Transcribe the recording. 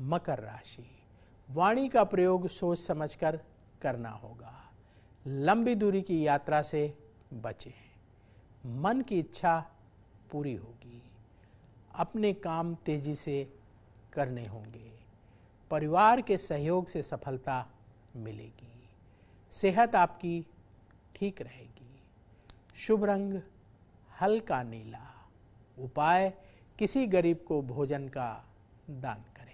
मकर राशि वाणी का प्रयोग सोच समझकर करना होगा लंबी दूरी की यात्रा से बचें मन की इच्छा पूरी होगी अपने काम तेजी से करने होंगे परिवार के सहयोग से सफलता मिलेगी सेहत आपकी ठीक रहेगी शुभ रंग हल्का नीला उपाय किसी गरीब को भोजन का दान करें